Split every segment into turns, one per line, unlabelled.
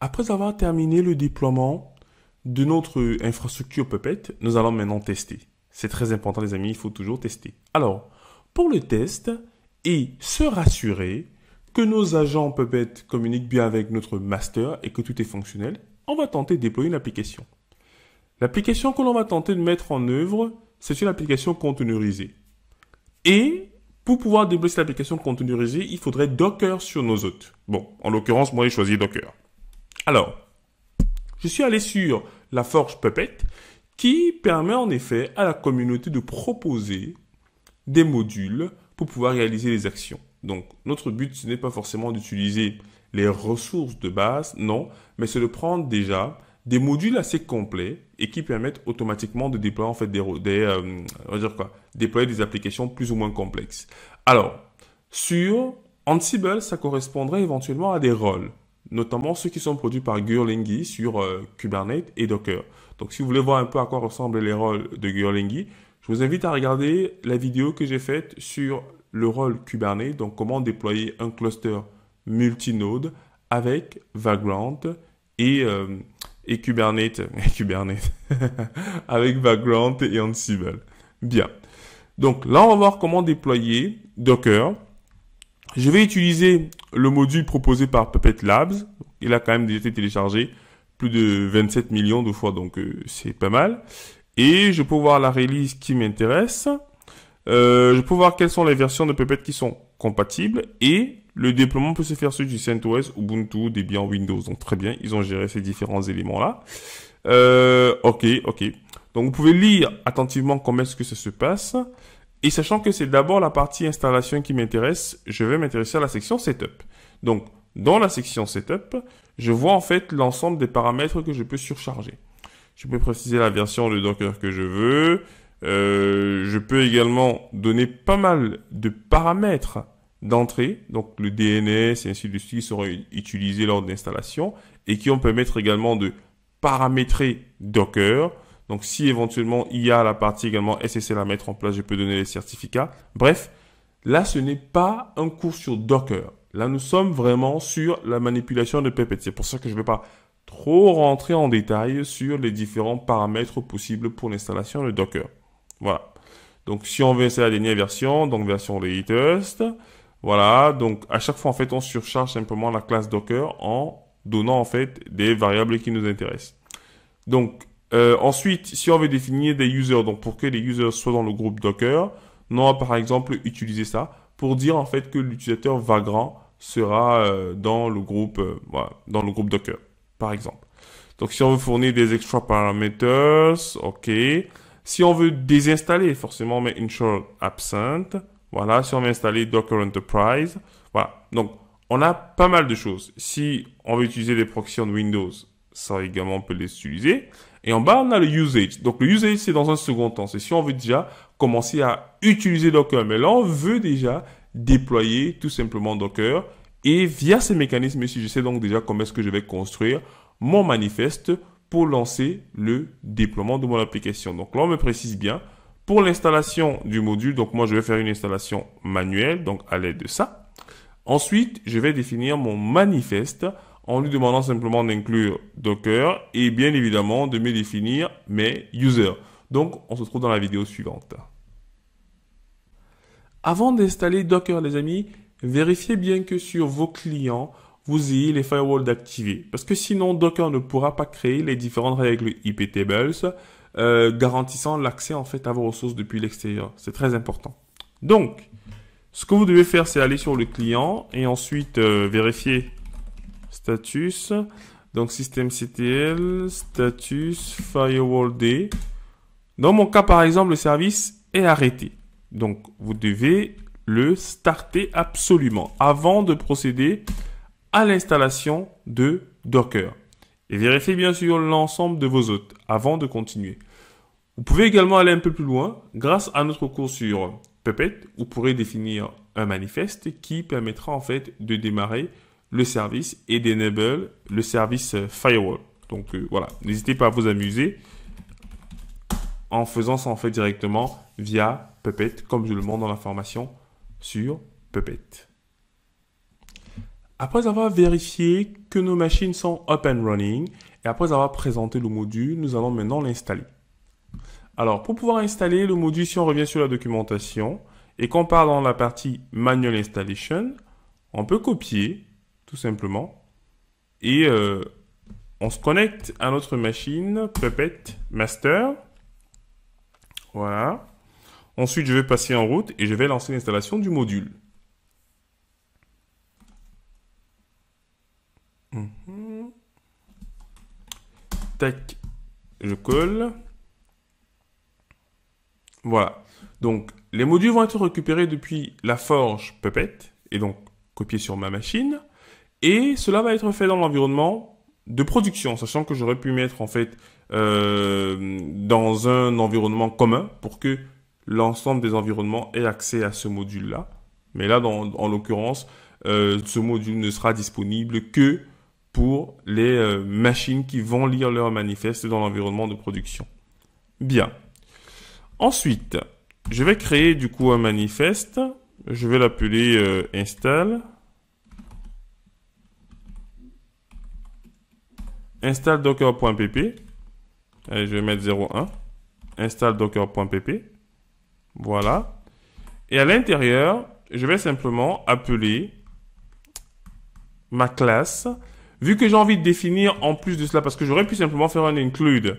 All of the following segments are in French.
Après avoir terminé le déploiement de notre infrastructure Puppet, nous allons maintenant tester. C'est très important les amis, il faut toujours tester. Alors, pour le test et se rassurer que nos agents Puppet communiquent bien avec notre master et que tout est fonctionnel, on va tenter de déployer une application. L'application que l'on va tenter de mettre en œuvre, c'est une application conteneurisée. Et pour pouvoir déployer cette application containerisée, il faudrait Docker sur nos hôtes. Bon, en l'occurrence, moi j'ai choisi Docker. Alors, je suis allé sur la Forge Puppet qui permet en effet à la communauté de proposer des modules pour pouvoir réaliser les actions. Donc, notre but, ce n'est pas forcément d'utiliser les ressources de base, non, mais c'est de prendre déjà des modules assez complets et qui permettent automatiquement de déployer en fait des, euh, déployer des applications plus ou moins complexes. Alors, sur Ansible, ça correspondrait éventuellement à des rôles notamment ceux qui sont produits par Gurlingi sur euh, Kubernetes et Docker. Donc si vous voulez voir un peu à quoi ressemblent les rôles de Gurlingi, je vous invite à regarder la vidéo que j'ai faite sur le rôle Kubernetes, donc comment déployer un cluster multinode avec Vagrant et, euh, et Kubernetes, Kubernetes avec Vagrant et Ansible. Bien. Donc là, on va voir comment déployer Docker je vais utiliser le module proposé par Puppet Labs. Il a quand même déjà été téléchargé plus de 27 millions de fois, donc euh, c'est pas mal. Et je peux voir la release qui m'intéresse. Euh, je peux voir quelles sont les versions de Puppet qui sont compatibles. Et le déploiement peut se faire sur du CentOS, Ubuntu, Debian, Windows. Donc très bien, ils ont géré ces différents éléments-là. Euh, ok, ok. Donc vous pouvez lire attentivement comment est-ce que ça se passe. Et sachant que c'est d'abord la partie installation qui m'intéresse, je vais m'intéresser à la section setup. Donc, dans la section setup, je vois en fait l'ensemble des paramètres que je peux surcharger. Je peux préciser la version de Docker que je veux. Euh, je peux également donner pas mal de paramètres d'entrée, donc le DNS et ainsi de suite qui seront utilisés lors de l'installation. et qui vont permettre également de paramétrer Docker, donc si éventuellement il y a la partie également SSL à mettre en place, je peux donner les certificats. Bref, là ce n'est pas un cours sur Docker. Là nous sommes vraiment sur la manipulation de Puppet. C'est pour ça que je ne vais pas trop rentrer en détail sur les différents paramètres possibles pour l'installation de Docker. Voilà. Donc si on veut installer la dernière version, donc version latest, voilà, donc à chaque fois en fait on surcharge simplement la classe Docker en donnant en fait des variables qui nous intéressent. Donc euh, ensuite, si on veut définir des users, donc pour que les users soient dans le groupe Docker, on va par exemple utiliser ça pour dire en fait que l'utilisateur vagrant sera euh, dans le groupe euh, dans le groupe Docker, par exemple. Donc si on veut fournir des extra parameters, ok. Si on veut désinstaller, forcément on met ensure absent. Voilà, si on veut installer Docker Enterprise, voilà. Donc on a pas mal de choses. Si on veut utiliser les proxies en Windows, ça également on peut les utiliser. Et en bas, on a le usage. Donc le usage, c'est dans un second temps. C'est si on veut déjà commencer à utiliser Docker. Mais là, on veut déjà déployer tout simplement Docker. Et via ces mécanismes ici, je sais donc déjà comment est-ce que je vais construire mon manifeste pour lancer le déploiement de mon application. Donc là, on me précise bien, pour l'installation du module, donc moi, je vais faire une installation manuelle, donc à l'aide de ça. Ensuite, je vais définir mon manifeste en lui demandant simplement d'inclure Docker et bien évidemment de me définir mes users. Donc on se trouve dans la vidéo suivante. Avant d'installer Docker les amis, vérifiez bien que sur vos clients, vous ayez les firewalls d'activer. Parce que sinon, Docker ne pourra pas créer les différentes règles IP tables euh, garantissant l'accès en fait à vos ressources depuis l'extérieur. C'est très important. Donc, ce que vous devez faire, c'est aller sur le client et ensuite euh, vérifier status, donc Système CTL »,« status firewall d. Dans mon cas, par exemple, le service est arrêté. Donc, vous devez le starter absolument avant de procéder à l'installation de Docker. Et vérifiez bien sûr l'ensemble de vos hôtes avant de continuer. Vous pouvez également aller un peu plus loin. Grâce à notre cours sur Puppet, vous pourrez définir un manifeste qui permettra en fait de démarrer le service et d'enable le service euh, firewall. Donc euh, voilà, n'hésitez pas à vous amuser en faisant ça en fait directement via Puppet, comme je le montre dans la formation sur Puppet. Après avoir vérifié que nos machines sont up and running et après avoir présenté le module, nous allons maintenant l'installer. Alors, pour pouvoir installer le module, si on revient sur la documentation et qu'on part dans la partie Manual Installation, on peut copier tout simplement. Et euh, on se connecte à notre machine Puppet Master. Voilà. Ensuite, je vais passer en route et je vais lancer l'installation du module. Mhm. Tac, je colle. Voilà. Donc, les modules vont être récupérés depuis la forge Puppet, et donc copiés sur ma machine. Et cela va être fait dans l'environnement de production, sachant que j'aurais pu mettre en fait euh, dans un environnement commun pour que l'ensemble des environnements aient accès à ce module-là. Mais là, dans, en l'occurrence, euh, ce module ne sera disponible que pour les euh, machines qui vont lire leur manifeste dans l'environnement de production. Bien. Ensuite, je vais créer du coup un manifeste. Je vais l'appeler install. install docker.pp. Allez, je vais mettre 01. Install docker.pp. Voilà. Et à l'intérieur, je vais simplement appeler ma classe. Vu que j'ai envie de définir en plus de cela, parce que j'aurais pu simplement faire un include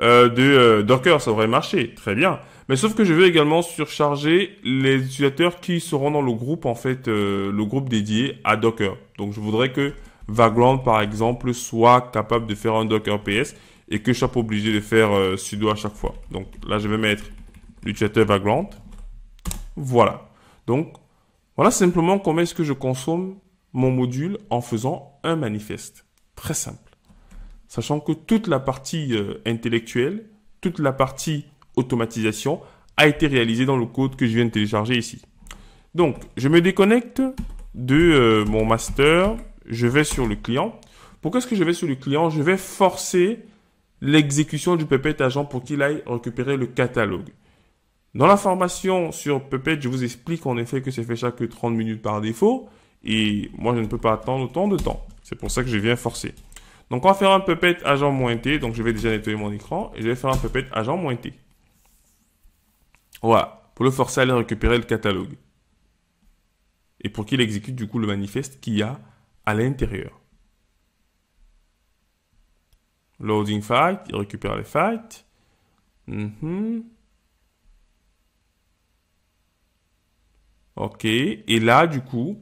euh, de euh, Docker, ça aurait marché, très bien. Mais sauf que je veux également surcharger les utilisateurs qui seront dans le groupe en fait, euh, le groupe dédié à Docker. Donc je voudrais que Vagrant, par exemple, soit capable de faire un Docker PS et que je sois pas obligé de faire euh, sudo à chaque fois. Donc là, je vais mettre l'utilisateur Vagrant. Voilà. Donc, voilà simplement comment est-ce que je consomme mon module en faisant un manifeste. Très simple. Sachant que toute la partie euh, intellectuelle, toute la partie automatisation a été réalisée dans le code que je viens de télécharger ici. Donc, je me déconnecte de euh, mon master je vais sur le client. Pourquoi est-ce que je vais sur le client Je vais forcer l'exécution du Puppet agent pour qu'il aille récupérer le catalogue. Dans la formation sur Puppet, je vous explique en effet que c'est fait chaque 30 minutes par défaut. Et moi, je ne peux pas attendre autant de temps. C'est pour ça que je viens forcer. Donc, on va faire un Puppet agent T. Donc, je vais déjà nettoyer mon écran. Et je vais faire un Puppet agent T. Voilà. Pour le forcer à aller récupérer le catalogue. Et pour qu'il exécute du coup le manifeste qu'il y a à l'intérieur. Loading fight. il récupère les fights. Mhm. OK. Et là, du coup,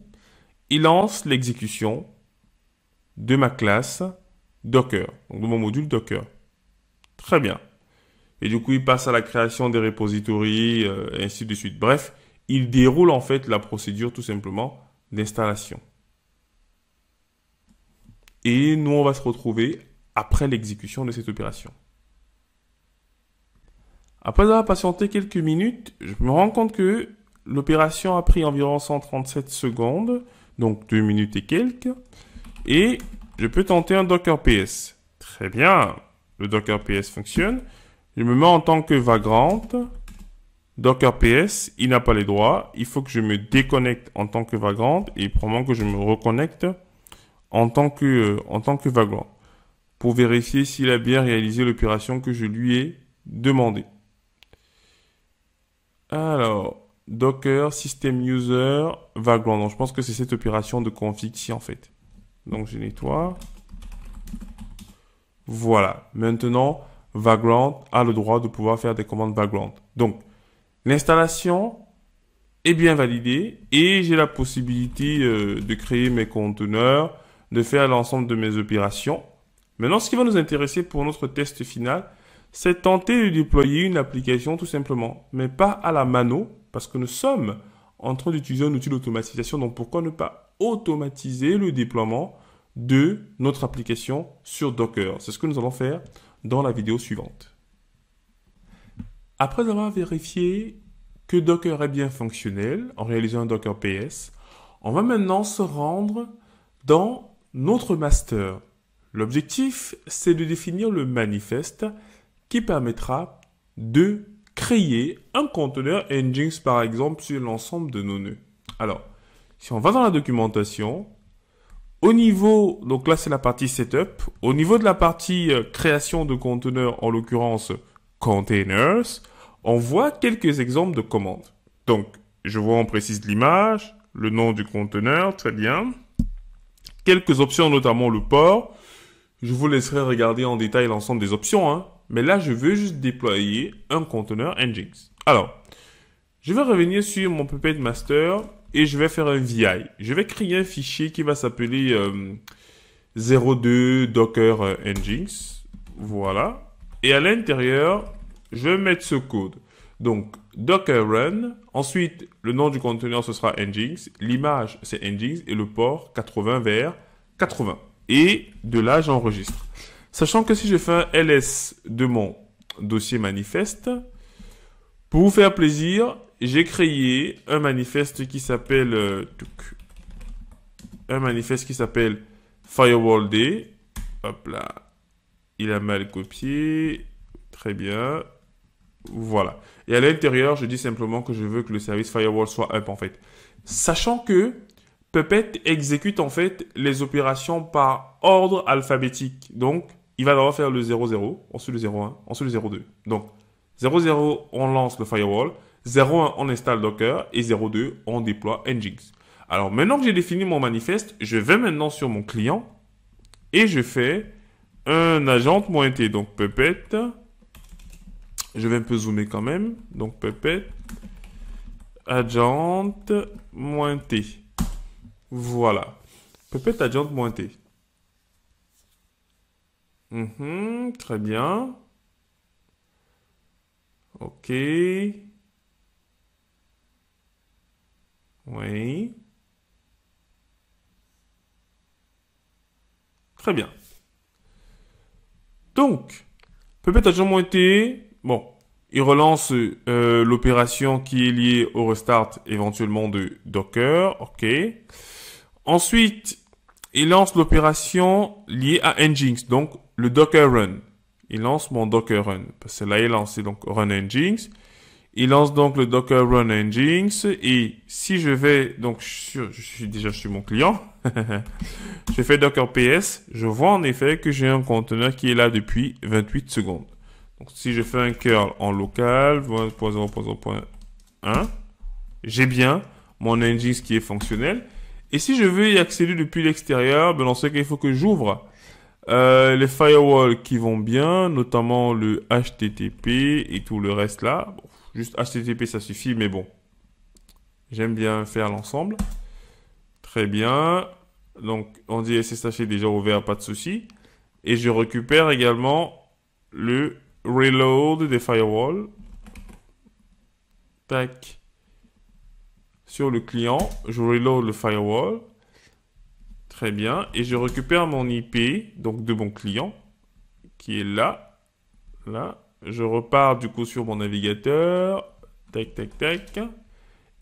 il lance l'exécution de ma classe Docker, donc de mon module Docker. Très bien. Et du coup, il passe à la création des repositories, euh, ainsi de suite. Bref, il déroule en fait la procédure tout simplement d'installation. Et nous, on va se retrouver après l'exécution de cette opération. Après avoir patienté quelques minutes, je me rends compte que l'opération a pris environ 137 secondes, donc 2 minutes et quelques, et je peux tenter un Docker PS. Très bien, le Docker PS fonctionne. Je me mets en tant que vagrant. Docker PS, il n'a pas les droits. Il faut que je me déconnecte en tant que vagrant et probablement que je me reconnecte en tant que, euh, en tant que vagrant pour vérifier s'il a bien réalisé l'opération que je lui ai demandé. Alors, Docker, System User, Vagrant. Donc, je pense que c'est cette opération de config ici, en fait. Donc, je nettoie. Voilà. Maintenant, Vagrant a le droit de pouvoir faire des commandes Vagrant. Donc, l'installation est bien validée et j'ai la possibilité euh, de créer mes conteneurs de faire l'ensemble de mes opérations. Maintenant, ce qui va nous intéresser pour notre test final, c'est tenter de déployer une application tout simplement, mais pas à la mano, parce que nous sommes en train d'utiliser un outil d'automatisation, donc pourquoi ne pas automatiser le déploiement de notre application sur Docker C'est ce que nous allons faire dans la vidéo suivante. Après avoir vérifié que Docker est bien fonctionnel en réalisant un Docker PS, on va maintenant se rendre dans notre master. L'objectif, c'est de définir le manifeste qui permettra de créer un conteneur engines par exemple sur l'ensemble de nos nœuds. Alors, si on va dans la documentation, au niveau, donc là c'est la partie setup, au niveau de la partie euh, création de conteneurs, en l'occurrence containers, on voit quelques exemples de commandes. Donc, je vois, on précise l'image, le nom du conteneur, très bien quelques options, notamment le port. Je vous laisserai regarder en détail l'ensemble des options, hein. mais là, je veux juste déployer un conteneur Nginx. Alors, je vais revenir sur mon Puppet Master et je vais faire un VI. Je vais créer un fichier qui va s'appeler 02 euh, docker nginx. Voilà. Et à l'intérieur, je vais mettre ce code. Donc, Docker Run. Ensuite, le nom du conteneur, ce sera Nginx. L'image, c'est Nginx. Et le port, 80 vers 80. Et de là, j'enregistre. Sachant que si je fais un ls de mon dossier manifeste, pour vous faire plaisir, j'ai créé un manifeste qui s'appelle euh, un manifeste qui s'appelle Firewall Day. Hop là, il a mal copié. Très bien. Voilà. Et à l'intérieur, je dis simplement que je veux que le service firewall soit up en fait. Sachant que Puppet exécute en fait les opérations par ordre alphabétique. Donc, il va devoir faire le 00, ensuite le 01, ensuite le 02. Donc, 00, on lance le firewall. 01, on installe Docker. Et 02, on déploie Nginx. Alors, maintenant que j'ai défini mon manifeste, je vais maintenant sur mon client et je fais un agent T. Donc, Puppet je vais un peu zoomer quand même. Donc, pépette, adjointe, moins T. Voilà. Pépette, adjointe, moins T. Mhm, très bien. Ok. Oui. Très bien. Donc, Pepe adjante moins T, Bon, il relance euh, l'opération qui est liée au restart éventuellement de Docker. OK. Ensuite, il lance l'opération liée à Nginx, donc le Docker Run. Il lance mon Docker Run, parce que là, il lance donc Run Nginx. Il lance donc le Docker Run Nginx, et si je vais, donc je suis déjà sur mon client, J'ai fait Docker PS, je vois en effet que j'ai un conteneur qui est là depuis 28 secondes. Donc si je fais un curl en local, 20.0.0.1, j'ai bien mon engine qui est fonctionnel. Et si je veux y accéder depuis l'extérieur, ben dans ce cas, il faut que j'ouvre euh, les firewalls qui vont bien, notamment le HTTP et tout le reste là. juste HTTP, ça suffit, mais bon. J'aime bien faire l'ensemble. Très bien. Donc, on dit SSH est déjà ouvert, pas de souci. Et je récupère également le reload des firewalls. Tac. Sur le client, je reload le firewall. Très bien. Et je récupère mon IP, donc de mon client, qui est là. Là. Je repars du coup sur mon navigateur. Tac, tac, tac.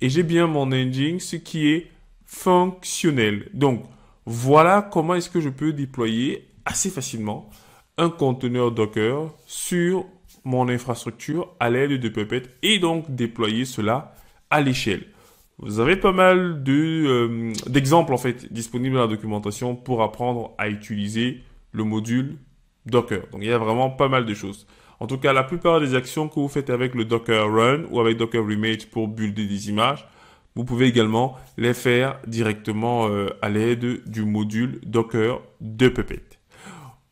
Et j'ai bien mon engine, ce qui est fonctionnel. Donc, voilà comment est-ce que je peux déployer assez facilement un conteneur Docker sur mon infrastructure à l'aide de Puppet et donc déployer cela à l'échelle. Vous avez pas mal d'exemples de, euh, en fait disponibles dans la documentation pour apprendre à utiliser le module Docker. Donc il y a vraiment pas mal de choses. En tout cas, la plupart des actions que vous faites avec le Docker Run ou avec Docker Remake pour builder des images, vous pouvez également les faire directement euh, à l'aide du module Docker de Puppet.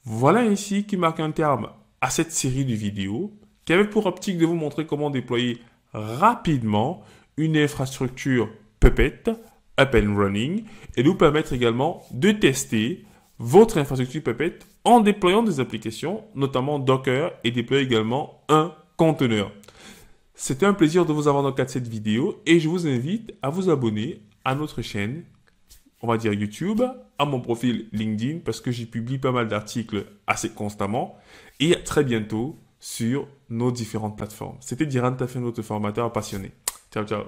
Voilà ici qui marque un terme à cette série de vidéos qui avait pour optique de vous montrer comment déployer rapidement une infrastructure Puppet up and running et nous permettre également de tester votre infrastructure Puppet en déployant des applications, notamment Docker et déployer également un conteneur. C'était un plaisir de vous avoir dans le cadre de cette vidéo et je vous invite à vous abonner à notre chaîne on va dire YouTube, à mon profil LinkedIn, parce que j'y publie pas mal d'articles assez constamment, et très bientôt sur nos différentes plateformes. C'était Diran Tafeno, notre formateur passionné. Ciao, ciao.